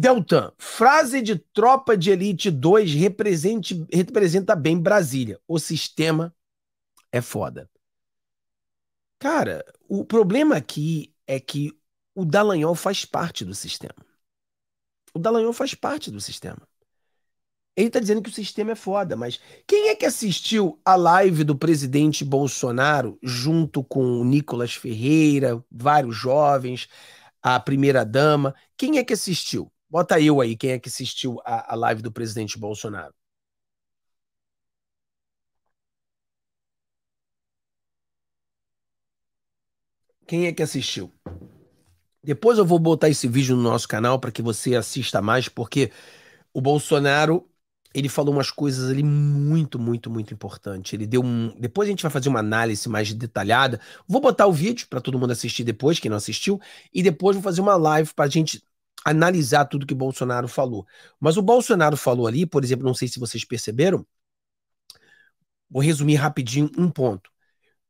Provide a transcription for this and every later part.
Deltan, frase de Tropa de Elite 2 representa bem Brasília. O sistema é foda. Cara, o problema aqui é que o Dallagnol faz parte do sistema. O Dallagnol faz parte do sistema. Ele tá dizendo que o sistema é foda, mas quem é que assistiu a live do presidente Bolsonaro junto com o Nicolas Ferreira, vários jovens, a primeira dama? Quem é que assistiu? Bota eu aí, quem é que assistiu a, a live do presidente Bolsonaro. Quem é que assistiu? Depois eu vou botar esse vídeo no nosso canal para que você assista mais, porque o Bolsonaro ele falou umas coisas ali muito, muito, muito importante. Ele deu um. Depois a gente vai fazer uma análise mais detalhada. Vou botar o vídeo para todo mundo assistir depois, quem não assistiu, e depois vou fazer uma live para a gente analisar tudo que Bolsonaro falou. Mas o Bolsonaro falou ali, por exemplo, não sei se vocês perceberam, vou resumir rapidinho um ponto.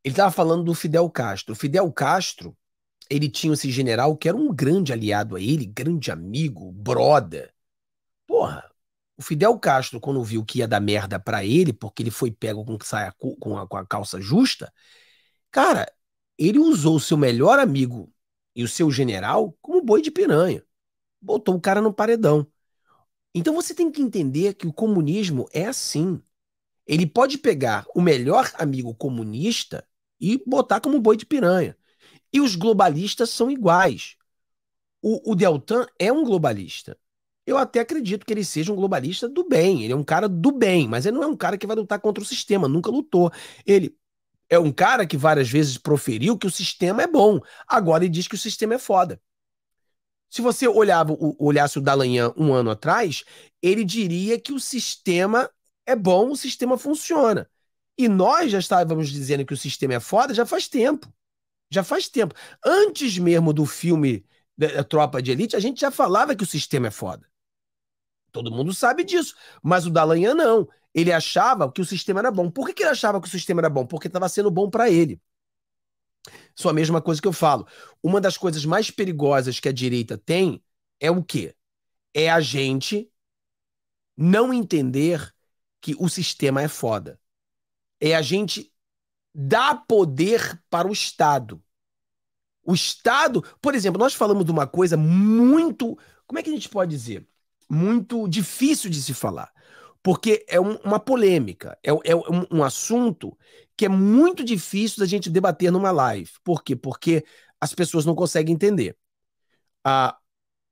Ele estava falando do Fidel Castro. O Fidel Castro, ele tinha esse general que era um grande aliado a ele, grande amigo, brother. Porra, o Fidel Castro, quando viu que ia dar merda para ele, porque ele foi pego com, saia, com, a, com a calça justa, cara, ele usou o seu melhor amigo e o seu general como boi de piranha botou o cara no paredão. Então você tem que entender que o comunismo é assim. Ele pode pegar o melhor amigo comunista e botar como boi de piranha. E os globalistas são iguais. O, o Deltan é um globalista. Eu até acredito que ele seja um globalista do bem. Ele é um cara do bem, mas ele não é um cara que vai lutar contra o sistema, nunca lutou. Ele é um cara que várias vezes proferiu que o sistema é bom. Agora ele diz que o sistema é foda. Se você olhava, olhasse o Dallagnol um ano atrás, ele diria que o sistema é bom, o sistema funciona. E nós já estávamos dizendo que o sistema é foda já faz tempo. Já faz tempo. Antes mesmo do filme da Tropa de Elite, a gente já falava que o sistema é foda. Todo mundo sabe disso. Mas o Dallagnol não. Ele achava que o sistema era bom. Por que ele achava que o sistema era bom? Porque estava sendo bom para ele. Isso a mesma coisa que eu falo. Uma das coisas mais perigosas que a direita tem é o quê? É a gente não entender que o sistema é foda. É a gente dar poder para o Estado. O Estado, por exemplo, nós falamos de uma coisa muito. Como é que a gente pode dizer? Muito difícil de se falar porque é um, uma polêmica, é, é um, um, assunto que é muito difícil da gente debater numa live. Por quê? Porque as pessoas não conseguem entender.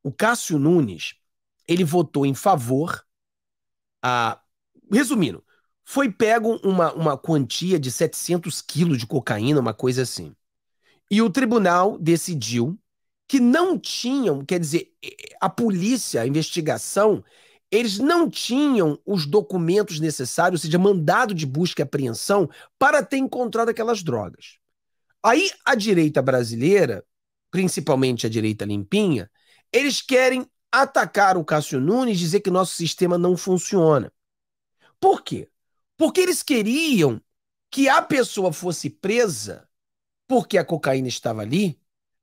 o Cássio Nunes, ele votou em favor, a resumindo, foi pego uma, uma quantia de 700 quilos de cocaína, uma coisa assim. E o tribunal decidiu que não tinham, quer dizer, a polícia, a investigação, eles não tinham os documentos necessários, ou seja, mandado de busca e apreensão, para ter encontrado aquelas drogas. Aí a direita brasileira, principalmente a direita limpinha, eles querem atacar o Cássio Nunes, dizer que nosso sistema não funciona. Por quê? Porque eles queriam que a pessoa fosse presa porque a cocaína estava ali,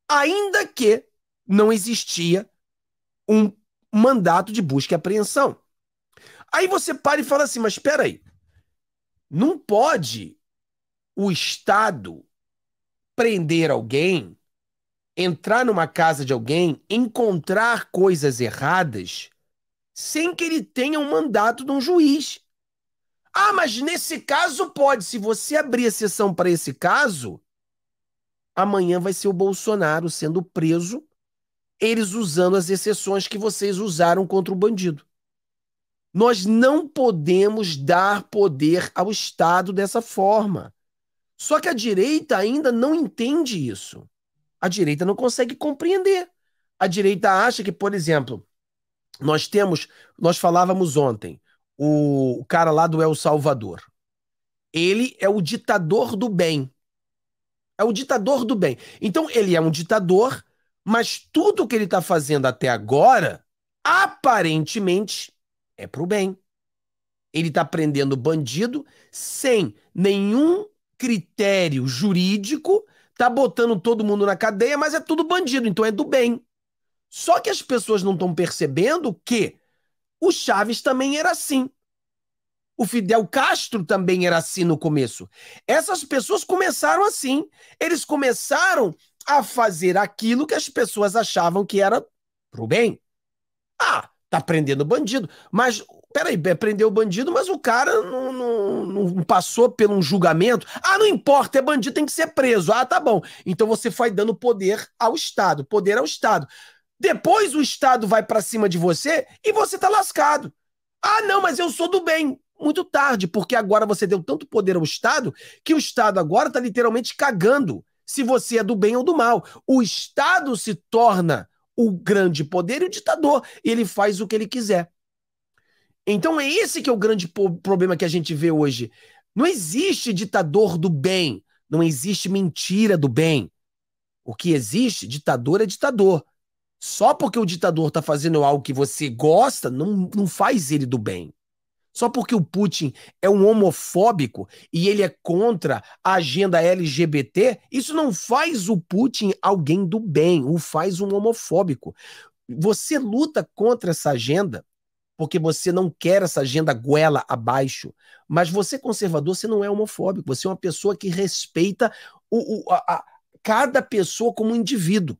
ainda que não existia um mandato de busca e apreensão. Aí você para e fala assim, mas espera aí, não pode o Estado prender alguém, entrar numa casa de alguém, encontrar coisas erradas, sem que ele tenha um mandato de um juiz. Ah, mas nesse caso pode. Se você abrir a sessão para esse caso, amanhã vai ser o Bolsonaro sendo preso eles usando as exceções que vocês usaram contra o bandido. Nós não podemos dar poder ao Estado dessa forma. Só que a direita ainda não entende isso. A direita não consegue compreender. A direita acha que, por exemplo, nós temos, nós falávamos ontem, o cara lá do El Salvador. Ele é o ditador do bem. É o ditador do bem. Então ele é um ditador mas tudo que ele está fazendo até agora, aparentemente, é para o bem. Ele está prendendo bandido sem nenhum critério jurídico, está botando todo mundo na cadeia, mas é tudo bandido, então é do bem. Só que as pessoas não estão percebendo que o Chaves também era assim. O Fidel Castro também era assim no começo. Essas pessoas começaram assim. Eles começaram a fazer aquilo que as pessoas achavam que era pro bem. Ah, tá prendendo bandido, mas peraí, é, prendeu o bandido, mas o cara não, não, não, passou por um julgamento. Ah, não importa, é bandido, tem que ser preso. Ah, tá bom. Então você foi dando poder ao Estado, poder ao Estado. Depois o Estado vai para cima de você e você tá lascado. Ah, não, mas eu sou do bem. Muito tarde, porque agora você deu tanto poder ao Estado que o Estado agora tá literalmente cagando se você é do bem ou do mal. O Estado se torna o grande poder e o ditador, e ele faz o que ele quiser. Então é esse que é o grande problema que a gente vê hoje. Não existe ditador do bem, não existe mentira do bem. O que existe, ditador é ditador. Só porque o ditador está fazendo algo que você gosta, não, não faz ele do bem. Só porque o Putin é um homofóbico e ele é contra a agenda LGBT, isso não faz o Putin alguém do bem, o faz um homofóbico. Você luta contra essa agenda porque você não quer essa agenda goela abaixo, mas você conservador, você não é homofóbico, você é uma pessoa que respeita o, o a, a, cada pessoa como indivíduo.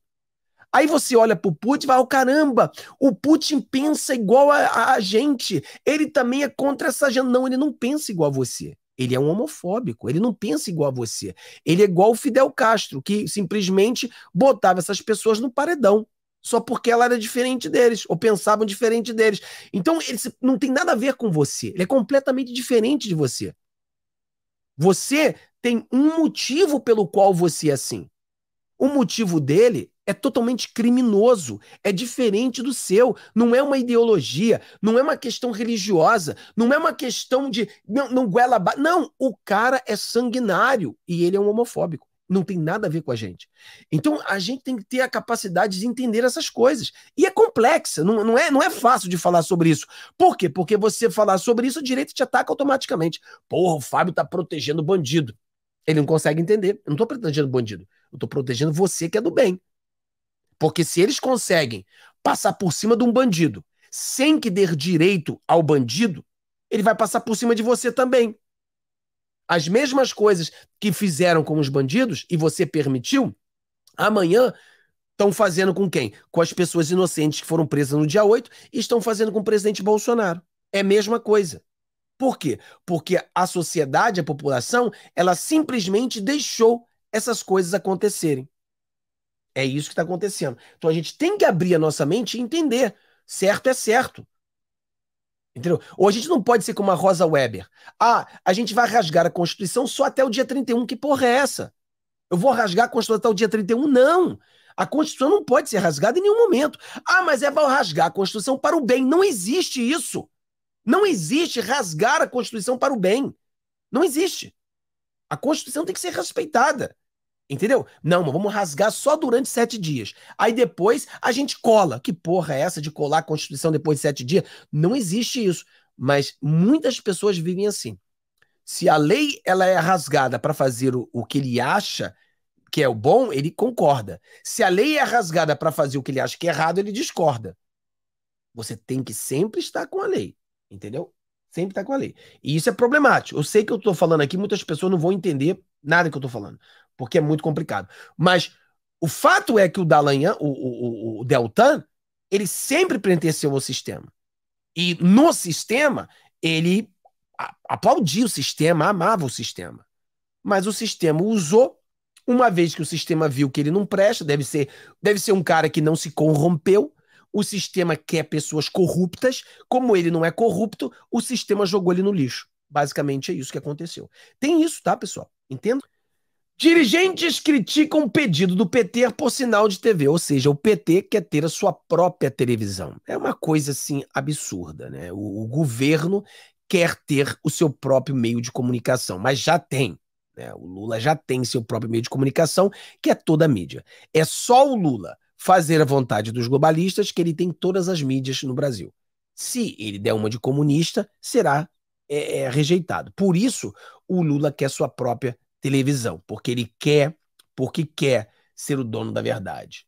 Aí você olha pro Putin e vai, oh, caramba, o Putin pensa igual a, a gente. Ele também é contra essa gente. Não, ele não pensa igual a você. Ele é um homofóbico, ele não pensa igual a você. Ele é igual o Fidel Castro, que simplesmente botava essas pessoas no paredão só porque ela era diferente deles, ou pensavam diferente deles. Então, ele não tem nada a ver com você. Ele é completamente diferente de você. Você tem um motivo pelo qual você é assim. O motivo dele é totalmente criminoso, é diferente do seu, não é uma ideologia, não é uma questão religiosa, não é uma questão de não, não goela não, o cara é sanguinário e ele é um homofóbico, não tem nada a ver com a gente. Então a gente tem que ter a capacidade de entender essas coisas. E é complexa, não, não, é, não é fácil de falar sobre isso. Por quê? Porque você falar sobre isso, o direito te ataca automaticamente. Porra, o Fábio tá protegendo o bandido. Ele não consegue entender. Eu não tô protegendo o bandido. Eu tô protegendo você que é do bem. Porque se eles conseguem passar por cima de um bandido sem que dê direito ao bandido, ele vai passar por cima de você também. As mesmas coisas que fizeram com os bandidos e você permitiu, amanhã estão fazendo com quem? Com as pessoas inocentes que foram presas no dia 8 e estão fazendo com o presidente Bolsonaro. É a mesma coisa. Por quê? Porque a sociedade, a população, ela simplesmente deixou essas coisas acontecerem. É isso que está acontecendo. Então a gente tem que abrir a nossa mente e entender. Certo é certo. Entendeu? Ou a gente não pode ser como a Rosa Weber. Ah, a gente vai rasgar a Constituição só até o dia 31. Que porra é essa? Eu vou rasgar a Constituição até o dia 31? Não! A Constituição não pode ser rasgada em nenhum momento. Ah, mas é para rasgar a Constituição para o bem. Não existe isso. Não existe rasgar a Constituição para o bem. Não existe. A Constituição tem que ser respeitada. Entendeu? Não, vamos rasgar só durante sete dias. Aí depois a gente cola. Que porra é essa de colar a Constituição depois de sete dias? Não existe isso. Mas muitas pessoas vivem assim. Se a lei ela é rasgada para fazer o, o que ele acha que é o bom, ele concorda. Se a lei é rasgada para fazer o que ele acha que é errado, ele discorda. Você tem que sempre estar com a lei, entendeu? Sempre estar tá com a lei. E isso é problemático. Eu sei que eu estou falando aqui, muitas pessoas não vão entender nada que eu estou falando porque é muito complicado. Mas o fato é que o Dallagnol, o, o, o Deltan, ele sempre pertenceu ao sistema. E no sistema, ele aplaudia o sistema, amava o sistema. Mas o sistema usou, uma vez que o sistema viu que ele não presta, deve ser, deve ser um cara que não se corrompeu. O sistema quer pessoas corruptas. Como ele não é corrupto, o sistema jogou ele no lixo. Basicamente é isso que aconteceu. Tem isso, tá, pessoal? Entendo? Dirigentes criticam o pedido do PT por sinal de TV, ou seja, o PT quer ter a sua própria televisão. É uma coisa assim absurda, né? O, o governo quer ter o seu próprio meio de comunicação, mas já tem. Né? O Lula já tem seu próprio meio de comunicação, que é toda a mídia. É só o Lula fazer a vontade dos globalistas que ele tem todas as mídias no Brasil. Se ele der uma de comunista, será é, é, rejeitado. Por isso, o Lula quer sua própria televisão, porque ele quer, porque quer ser o dono da verdade.